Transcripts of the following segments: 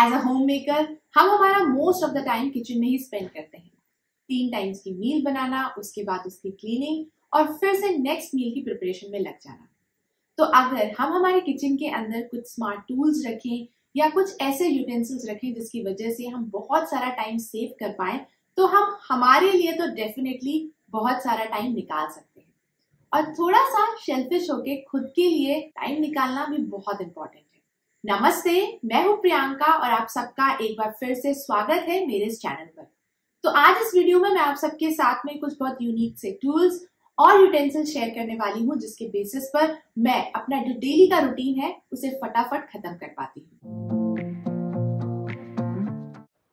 As a home maker हम हमारा most of the time kitchen में ही स्पेंड करते हैं तीन टाइम्स की मील बनाना उसके बाद उसकी क्लीनिंग और फिर से नेक्स्ट मील की प्रिपरेशन में लग जाना तो अगर हम हमारे किचन के अंदर कुछ स्मार्ट टूल्स रखें या कुछ ऐसे यूटेंसिल्स रखें जिसकी वजह से हम बहुत सारा टाइम सेव कर पाए तो हम हमारे लिए तो डेफिनेटली बहुत सारा टाइम निकाल सकते हैं और थोड़ा सा शेल्फिश होके खुद के लिए टाइम निकालना भी बहुत इंपॉर्टेंट नमस्ते मैं हूं प्रियंका और आप सबका एक बार फिर से स्वागत है मेरे इस चैनल पर तो आज इस वीडियो में मैं आप सबके साथ में कुछ बहुत यूनिक से टूल्स और यूटेंसिल शेयर करने वाली हूं जिसके बेसिस पर मैं अपना जो डेली का रूटीन है उसे फटाफट खत्म कर पाती हूँ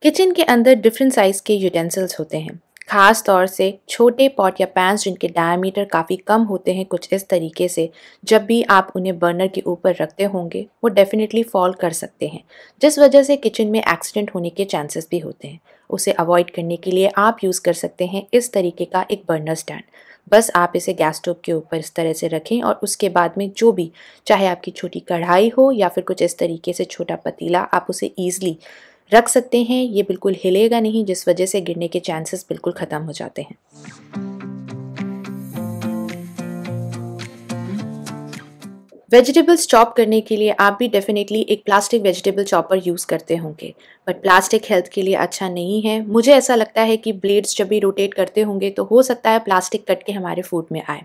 किचन के अंदर डिफरेंट साइज के यूटेंसिल्स होते हैं ख़ास तौर से छोटे पॉट या पैंस जिनके डायमीटर काफ़ी कम होते हैं कुछ इस तरीके से जब भी आप उन्हें बर्नर के ऊपर रखते होंगे वो डेफिनेटली फॉल कर सकते हैं जिस वजह से किचन में एक्सीडेंट होने के चांसेस भी होते हैं उसे अवॉइड करने के लिए आप यूज़ कर सकते हैं इस तरीके का एक बर्नर स्टैंड बस आप इसे गैस स्टोव के ऊपर इस तरह से रखें और उसके बाद में जो भी चाहे आपकी छोटी कढ़ाई हो या फिर कुछ इस तरीके से छोटा पतीला आप उसे ईज़िली रख सकते हैं ये बिल्कुल हिलेगा नहीं जिस वजह से गिरने के चांसेस बिल्कुल ख़त्म हो जाते हैं वेजिटेबल्स चॉप करने के लिए आप भी डेफिनेटली एक प्लास्टिक वेजिटेबल चॉपर यूज़ करते होंगे बट प्लास्टिक हेल्थ के लिए अच्छा नहीं है मुझे ऐसा लगता है कि ब्लेड्स जब भी रोटेट करते होंगे तो हो सकता है प्लास्टिक कट के हमारे फूड में आए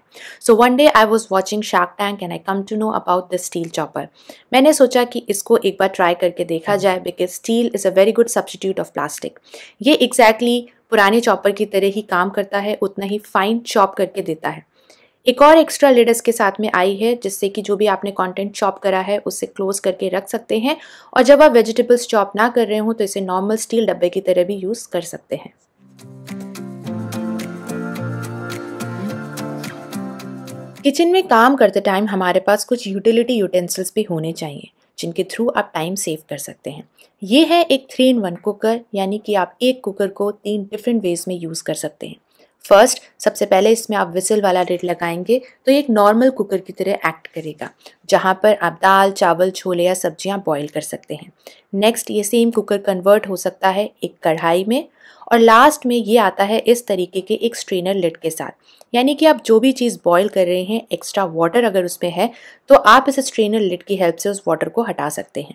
so one day I was watching Shark Tank and I come to know about the steel chopper मैंने सोचा कि इसको एक बार ट्राई करके देखा जाए because steel is a very good substitute of plastic ये एग्जैक्टली exactly पुराने चॉपर की तरह ही काम करता है उतना ही फाइन चॉप करके देता है एक और एक्स्ट्रा लेडर्स के साथ में आई है जिससे कि जो भी आपने कंटेंट चॉप करा है उसे क्लोज करके रख सकते हैं और जब आप वेजिटेबल्स चॉप ना कर रहे हो तो इसे नॉर्मल स्टील डब्बे की तरह भी यूज़ कर सकते हैं किचन में काम करते टाइम हमारे पास कुछ यूटिलिटी यूटेंसिल्स भी होने चाहिए जिनके थ्रू आप टाइम सेव कर सकते हैं ये है एक थ्री इन वन कुकर यानी कि आप एक कुकर को तीन डिफरेंट वेज में यूज़ कर सकते हैं फर्स्ट सबसे पहले इसमें आप विसल वाला रेट लगाएंगे तो ये एक नॉर्मल कुकर की तरह एक्ट करेगा जहाँ पर आप दाल चावल छोले या सब्जियाँ बॉईल कर सकते हैं नेक्स्ट ये सेम कुकर कन्वर्ट हो सकता है एक कढ़ाई में और लास्ट में ये आता है इस तरीके के एक स्ट्रेनर लिड के साथ यानी कि आप जो भी चीज़ बॉईल कर रहे हैं एक्स्ट्रा वाटर अगर उसमें है तो आप इस स्ट्रेनर लिड की हेल्प से उस वाटर को हटा सकते हैं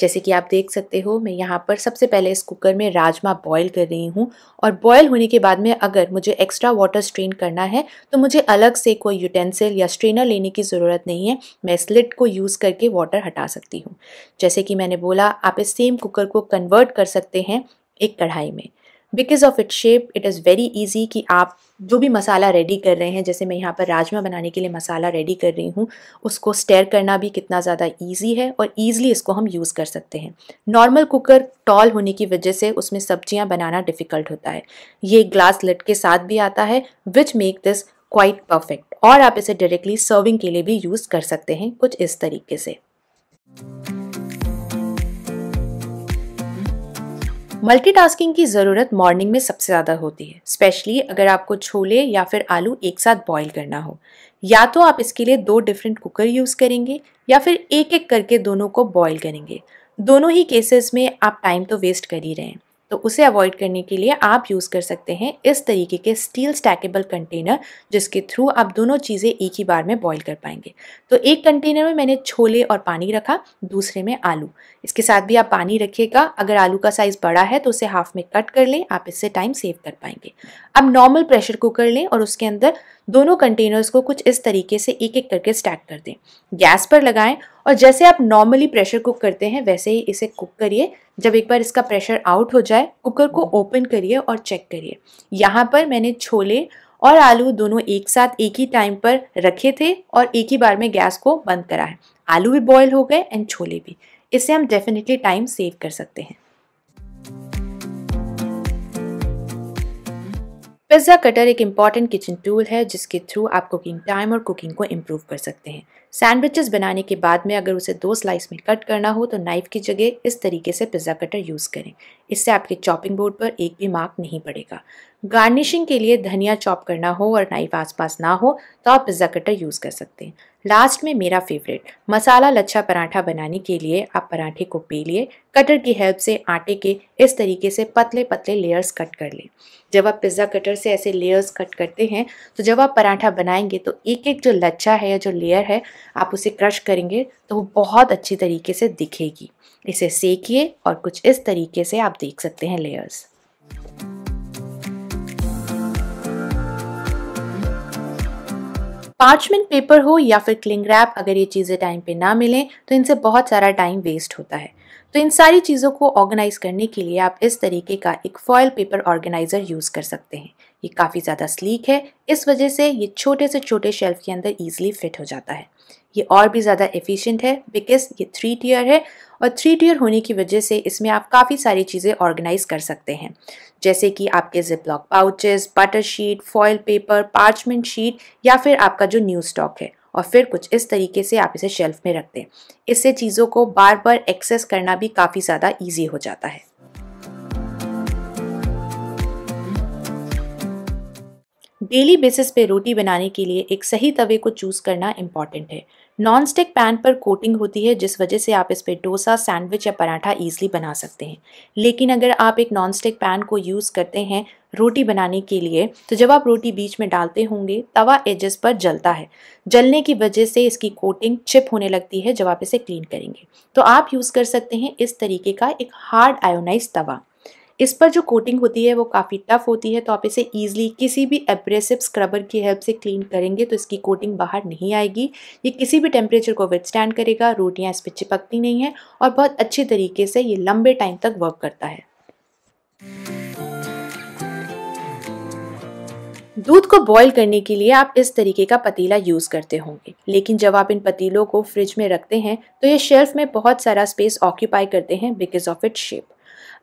जैसे कि आप देख सकते हो मैं यहाँ पर सबसे पहले इस कुकर में राजमा बॉयल कर रही हूँ और बॉयल होने के बाद में अगर मुझे एक्स्ट्रा वाटर स्ट्रेन करना है तो मुझे अलग से कोई यूटेंसिल या स्ट्रेनर लेने की ज़रूरत नहीं है मैं स्लिट को यूज़ करके वाटर हटा सकती हूँ जैसे कि मैंने बोला आप इस सेम कुकर को कन्वर्ट कर सकते हैं एक कढ़ाई में because of its shape it is very easy कि आप जो भी मसाला रेडी कर रहे हैं जैसे मैं यहाँ पर राजमा बनाने के लिए मसाला रेडी कर रही हूँ उसको स्टेयर करना भी कितना ज़्यादा ईजी है और ईज़िली इसको हम यूज़ कर सकते हैं नॉर्मल कुकर टॉल होने की वजह से उसमें सब्जियाँ बनाना डिफ़िकल्ट होता है ये ग्लास लट के साथ भी आता है which make this quite perfect और आप इसे डायरेक्टली सर्विंग के लिए भी यूज़ कर सकते हैं कुछ इस तरीके से मल्टीटास्किंग की ज़रूरत मॉर्निंग में सबसे ज़्यादा होती है स्पेशली अगर आपको छोले या फिर आलू एक साथ बॉईल करना हो या तो आप इसके लिए दो डिफरेंट कुकर यूज़ करेंगे या फिर एक एक करके दोनों को बॉईल करेंगे दोनों ही केसेस में आप टाइम तो वेस्ट कर ही रहे हैं तो उसे अवॉइड करने के लिए आप यूज़ कर सकते हैं इस तरीके के स्टील स्टैकेबल कंटेनर जिसके थ्रू आप दोनों चीज़ें एक ही बार में बॉईल कर पाएंगे तो एक कंटेनर में मैंने छोले और पानी रखा दूसरे में आलू इसके साथ भी आप पानी रखिएगा अगर आलू का साइज़ बड़ा है तो उसे हाफ में कट कर लें आप इससे टाइम सेव कर पाएंगे अब नॉर्मल प्रेशर कुकर लें और उसके अंदर दोनों कंटेनर्स को कुछ इस तरीके से एक एक करके स्टैक कर दें गैस पर लगाएं और जैसे आप नॉर्मली प्रेशर कुक करते हैं वैसे ही इसे कुक करिए जब एक बार इसका प्रेशर आउट हो जाए कुकर को ओपन करिए और चेक करिए यहाँ पर मैंने छोले और आलू दोनों एक साथ एक ही टाइम पर रखे थे और एक ही बार में गैस को बंद करा है आलू भी बॉयल हो गए एंड छोले भी इससे हम डेफिनेटली टाइम सेव कर सकते हैं पिज़्ज़ा कटर एक इम्पॉर्टेंट किचन टूल है जिसके थ्रू आप कुकिंग टाइम और कुकिंग को इम्प्रूव कर सकते हैं सैंडविचेस बनाने के बाद में अगर उसे दो स्लाइस में कट करना हो तो नाइफ़ की जगह इस तरीके से पिज़्ज़ा कटर यूज़ करें इससे आपके चॉपिंग बोर्ड पर एक भी मार्क नहीं पड़ेगा गार्निशिंग के लिए धनिया चॉप करना हो और नाइफ आसपास ना हो तो आप पिज़्ज़ा कटर यूज़ कर सकते हैं लास्ट में मेरा फेवरेट मसाला लच्छा पराठा बनाने के लिए आप पराठे को लिए कटर की हेल्प से आटे के इस तरीके से पतले पतले लेयर्स कट कर लें जब आप पिज़्ज़ा कटर से ऐसे लेयर्स कट करते हैं तो जब आप पराठा बनाएंगे तो एक एक जो लच्छा है या जो लेयर है आप उसे क्रश करेंगे तो वो बहुत अच्छी तरीके से दिखेगी इसे सेकिए और कुछ इस तरीके से आप देख सकते हैं लेयर्स पार्चमेंट पेपर हो या फिर क्लिंग रैप अगर ये चीज़ें टाइम पे ना मिलें तो इनसे बहुत सारा टाइम वेस्ट होता है तो इन सारी चीज़ों को ऑर्गेनाइज करने के लिए आप इस तरीके का एक फॉयल पेपर ऑर्गेनाइज़र यूज़ कर सकते हैं ये काफ़ी ज़्यादा स्लीक है इस वजह से ये छोटे से छोटे शेल्फ के अंदर ईजिली फिट हो जाता है ये और भी ज़्यादा एफिशिएंट है बिकॉज ये थ्री टीयर है और थ्री टीयर होने की वजह से इसमें आप काफ़ी सारी चीज़ें ऑर्गेनाइज कर सकते हैं जैसे कि आपके Ziploc pouches butter sheet foil paper parchment sheet या फिर आपका जो न्यू स्टॉक है और फिर कुछ इस तरीके से आप इसे शेल्फ में रख दें इससे चीज़ों को बार बार एक्सेस करना भी काफ़ी ज़्यादा ईजी हो जाता है डेली बेसिस पे रोटी बनाने के लिए एक सही तवे को चूज़ करना इम्पॉर्टेंट है नॉन स्टिक पैन पर कोटिंग होती है जिस वजह से आप इस पर डोसा सैंडविच या पराठा ईजिली बना सकते हैं लेकिन अगर आप एक नॉन स्टिक पैन को यूज़ करते हैं रोटी बनाने के लिए तो जब आप रोटी बीच में डालते होंगे तवा एजेस पर जलता है जलने की वजह से इसकी कोटिंग चिप होने लगती है जब आप इसे क्लीन करेंगे तो आप यूज़ कर सकते हैं इस तरीके का एक हार्ड आयोनाइज तवा इस पर जो कोटिंग होती है वो काफ़ी टफ होती है तो आप इसे ईजिली किसी भी एब्रेसिव स्क्रबर की हेल्प से क्लीन करेंगे तो इसकी कोटिंग बाहर नहीं आएगी ये किसी भी टेम्परेचर को स्टैंड करेगा रोटियाँ इस पर चिपकती नहीं है और बहुत अच्छे तरीके से ये लंबे टाइम तक वर्क करता है दूध को बॉईल करने के लिए आप इस तरीके का पतीला यूज करते होंगे लेकिन जब आप इन पतीलों को फ्रिज में रखते हैं तो ये शेल्फ में बहुत सारा स्पेस ऑक्यूपाई करते हैं बिकॉज ऑफ इट शेप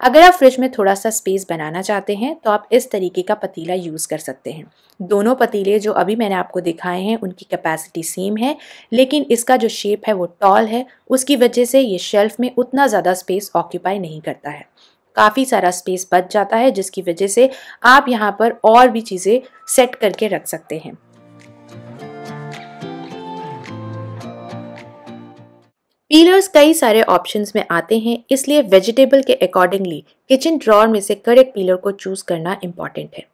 अगर आप फ्रिज में थोड़ा सा स्पेस बनाना चाहते हैं तो आप इस तरीके का पतीला यूज़ कर सकते हैं दोनों पतीले जो अभी मैंने आपको दिखाए हैं उनकी कैपेसिटी सेम है लेकिन इसका जो शेप है वो टॉल है उसकी वजह से ये शेल्फ़ में उतना ज़्यादा स्पेस ऑक्यूपाई नहीं करता है काफ़ी सारा स्पेस बच जाता है जिसकी वजह से आप यहाँ पर और भी चीज़ें सेट करके रख सकते हैं पीलर्स कई सारे ऑप्शंस में आते हैं इसलिए वेजिटेबल के अकॉर्डिंगली किचन ड्रॉर में से करेक्ट पीलर को चूज़ करना इम्पॉर्टेंट है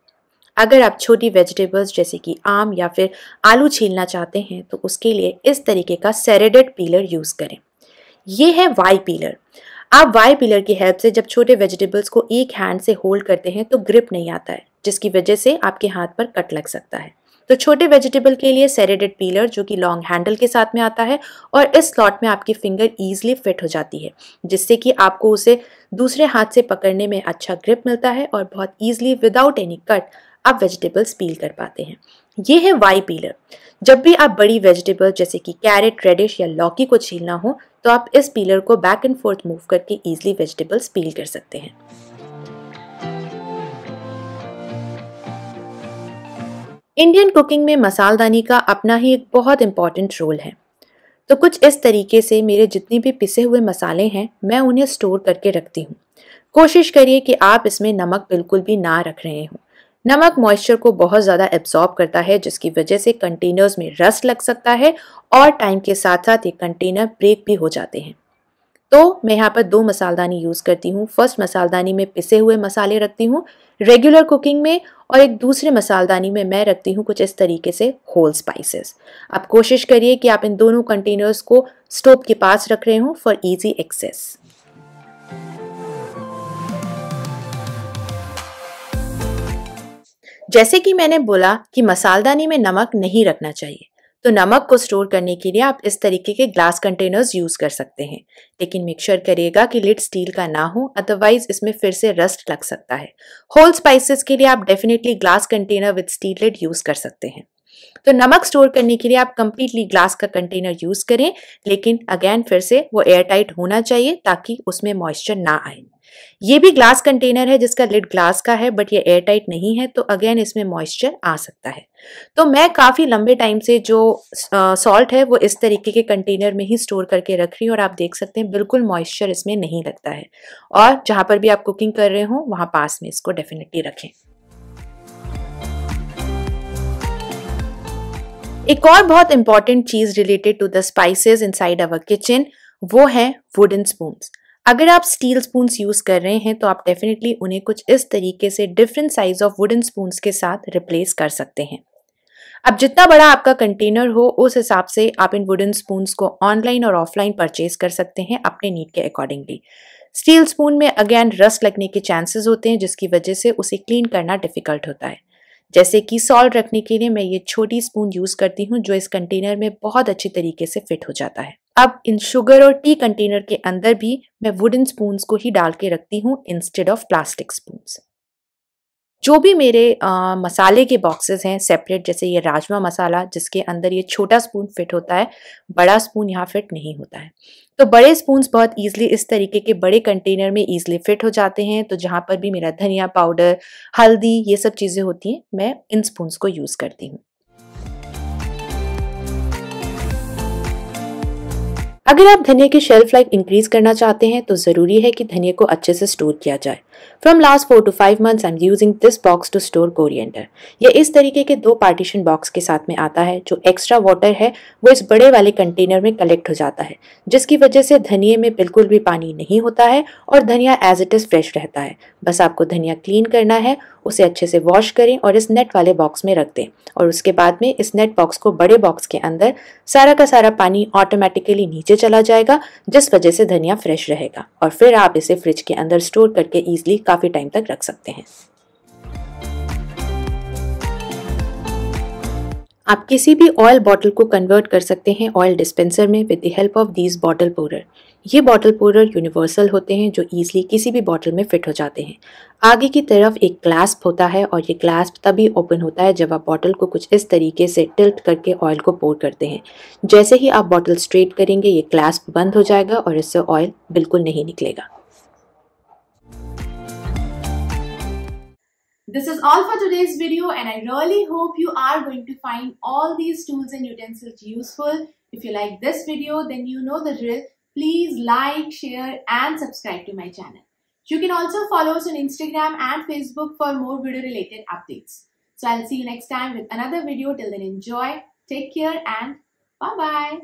अगर आप छोटी वेजिटेबल्स जैसे कि आम या फिर आलू छीलना चाहते हैं तो उसके लिए इस तरीके का सेरेडेड पीलर यूज़ करें ये है वाई पीलर आप वाई पिलर की हेल्प से जब छोटे वेजिटेबल्स को एक हैंड से होल्ड करते हैं तो ग्रिप नहीं आता है जिसकी वजह से आपके हाथ पर कट लग सकता है तो छोटे वेजिटेबल के लिए सेरेडेड पीलर जो कि लॉन्ग हैंडल के साथ में आता है और इस स्लॉट में आपकी फिंगर ईजिली फिट हो जाती है जिससे कि आपको उसे दूसरे हाथ से पकड़ने में अच्छा ग्रिप मिलता है और बहुत ईजिली विदाउट एनी कट आप वेजिटेबल्स पील कर पाते हैं ये है वाई पीलर जब भी आप बड़ी वेजिटेबल जैसे कि कैरेट रेडिश या लौकी को छीलना हो तो आप इस पीलर को बैक एंड फोर्थ मूव करके ईजिली वेजिटेबल्स पील कर सकते हैं इंडियन कुकिंग में मसालदानी का अपना ही एक बहुत इम्पॉर्टेंट रोल है तो कुछ इस तरीके से मेरे जितने भी पिसे हुए मसाले हैं मैं उन्हें स्टोर करके रखती हूँ कोशिश करिए कि आप इसमें नमक बिल्कुल भी ना रख रहे हों नमक मॉइस्चर को बहुत ज़्यादा एब्जॉर्ब करता है जिसकी वजह से कंटेनर्स में रस्ट लग सकता है और टाइम के साथ साथ ये कंटेनर ब्रेक भी हो जाते हैं तो मैं यहाँ पर दो मसालदानी यूज़ करती हूँ फर्स्ट मसालदानी में पिसे हुए मसाले रखती हूँ रेगुलर कुकिंग में और एक दूसरे मसालदानी में मैं रखती हूँ कुछ इस तरीके से होल स्पाइसेस आप कोशिश करिए कि आप इन दोनों कंटेनर्स को स्टोव के पास रख रहे हों फॉर ईजी एक्सेस जैसे कि मैंने बोला कि मसालदानी में नमक नहीं रखना चाहिए तो नमक को स्टोर करने के लिए आप इस तरीके के ग्लास कंटेनर्स यूज़ कर सकते हैं लेकिन मिक्सचर करिएगा कि लिड स्टील का ना हो अदरवाइज इसमें फिर से रस्ट लग सकता है होल स्पाइसेस के लिए आप definitely glass container with steel lid use कर सकते हैं तो नमक स्टोर करने के लिए आप कंप्लीटली ग्लास का कंटेनर यूज़ करें लेकिन अगेन फिर से वो एयरटाइट होना चाहिए ताकि उसमें मॉइस्चर ना आए ये भी ग्लास कंटेनर है जिसका लिड ग्लास का है बट ये एयर टाइट नहीं है तो अगेन इसमें मॉइस्चर आ सकता है तो मैं काफ़ी लंबे टाइम से जो सॉल्ट है वो इस तरीके के कंटेनर में ही स्टोर करके रख रही हूँ और आप देख सकते हैं बिल्कुल मॉइस्चर इसमें नहीं लगता है और जहाँ पर भी आप कुकिंग कर रहे हो वहाँ पास में इसको डेफिनेटली रखें एक और बहुत इंपॉर्टेंट चीज़ related to the spices inside our kitchen वो है वुडन स्पून्स अगर आप स्टील स्पून यूज़ कर रहे हैं तो आप डेफिनेटली उन्हें कुछ इस तरीके से different size of wooden spoon के साथ रिप्लेस कर सकते हैं अब जितना बड़ा आपका कंटेनर हो उस हिसाब से आप इन वुडन स्पून को ऑनलाइन और ऑफलाइन परचेज कर सकते हैं अपने नीड के अकॉर्डिंगली स्टील स्पून में अगेन रस्ट लगने के चांसेस होते हैं जिसकी वजह से उसे क्लीन करना डिफिकल्ट होता है जैसे कि सॉल्ट रखने के लिए मैं ये छोटी स्पून यूज़ करती हूँ जो इस कंटेनर में बहुत अच्छी तरीके से फिट हो जाता है अब इन शुगर और टी कंटेनर के अंदर भी मैं वुडन स्पून को ही डाल के रखती हूँ इंस्टेड ऑफ प्लास्टिक स्पून जो भी मेरे आ, मसाले के बॉक्सेस हैं सेपरेट जैसे ये राजमा मसाला जिसके अंदर ये छोटा स्पून फिट होता है बड़ा स्पून यहाँ फिट नहीं होता है तो बड़े स्पून्स बहुत ईजिली इस तरीके के बड़े कंटेनर में ईजिली फिट हो जाते हैं तो जहाँ पर भी मेरा धनिया पाउडर हल्दी ये सब चीज़ें होती हैं मैं इन स्पून्स को यूज़ करती हूँ अगर आप धनिया की शेल्फ लाइफ इंक्रीज करना चाहते हैं तो ज़रूरी है कि धनिया को अच्छे से स्टोर किया जाए from last four to five months I am using this box to store coriander ये इस तरीके के दो पार्टीशन बॉक्स के साथ में आता है जो एक्स्ट्रा वाटर है वो इस बड़े वाले कंटेनर में कलेक्ट हो जाता है जिसकी वजह से धनिया में बिल्कुल भी पानी नहीं होता है और धनिया एज इट इज़ फ्रेश रहता है बस आपको धनिया क्लीन करना है उसे अच्छे से वॉश करें और इस नेट वाले बॉक्स में रख दें और उसके बाद में इस नेट बॉक्स को बड़े बॉक्स के अंदर सारा का सारा पानी ऑटोमेटिकली नीचे चला जाएगा जिस वजह से धनिया फ्रेश रहेगा और फिर आप इसे फ्रिज के अंदर स्टोर करके ईजिली काफ़ी टाइम तक रख सकते हैं आप किसी भी ऑयल बॉटल को कन्वर्ट कर सकते हैं ऑयल डिस्पेंसर में with the help of these bottle pourer ये बॉटल पोरर यूनिवर्सल होते हैं जो ईजिली किसी भी बॉटल में फिट हो जाते हैं आगे की तरफ एक क्लास्प होता है और ये क्लास्प तभी ओपन होता है जब आप बॉटल को कुछ इस तरीके से टिल्ट करके ऑयल को पोर करते हैं जैसे ही आप बॉटल स्ट्रेट करेंगे ये क्लास्प बंद हो जाएगा और इससे ऑयल बिल्कुल नहीं निकलेगा This is all for today's video and I really hope you are going to find all these tools and utensils useful. If you like this video, then you know the drill. Please like, share and subscribe to my channel. You can also follow us on Instagram and Facebook for more video related updates. So I'll see you next time with another video. Till then enjoy, take care and bye bye.